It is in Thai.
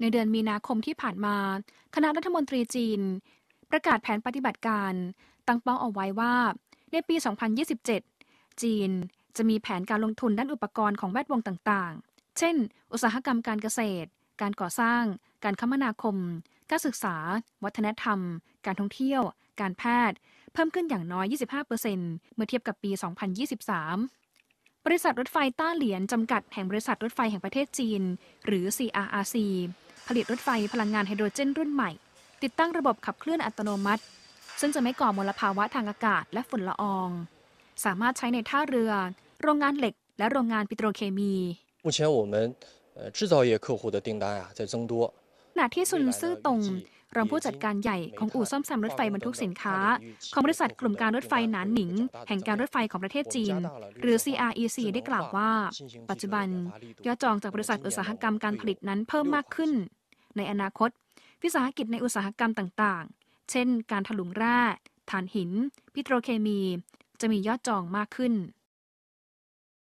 ในเดือนมีนาคมที่ผ่านมา คณะรัฐมนตรีจีน ประกาศแผนปฏิบัติการ ตั้งเป้าเอาไว้ว่า ในปี 2027 จีนจะมีแผนการลงทุนด้านอุปกรณ์ของแวดวงต่าง ๆ เช่น อุตสาหกรรมการเกษตร การก่อสร้าง การคมนาคม การศึกษา วัฒนธรรม การท่องเที่ยว การแพทย์ เพิ่มขึ้นอย่างน้อย 25%เมื่อเทียบกับปี 2023 บริษัทรถไฟต้าเหลียนจำกัด แห่งบริษัทรถไฟแห่งประเทศจีน หรือ CRRC ผลิตรถไฟพลังงานไฮโดรเจนรุ่นใหม่ ติดตั้งระบบขับเคลื่อนอัตโนมัติ ซึ่งจะไม่ก่อมลภาวะทางอากาศและฝุ่นละออง สามารถใช้ในท่าเรือ โรงงานเหล็กและโรงงานปิโตรเคมี目前我们呃制造业客户的订单啊在增多ณที่ซุนซื่อตงรองผู้จัดการใหญ่ของอู่ซ่อมแซมรถไฟบรรทุกสินค้า ของบริษัทกลุ่มการรถไฟหนานหนิง แห่งการรถไฟของประเทศจีน หรือ CREC ได้กล่าวว่า ปัจจุบันยอดจองจากบริษัทอุตสาหกรรมการผลิตนั้นเพิ่มมากขึ้นในอนาคตวิสาหกิจในอุตสาหกรรมต่างๆ เช่น การถลุงแร่ถ่านหิน พิโตรเคมี จะมียอดจองมากขึ้น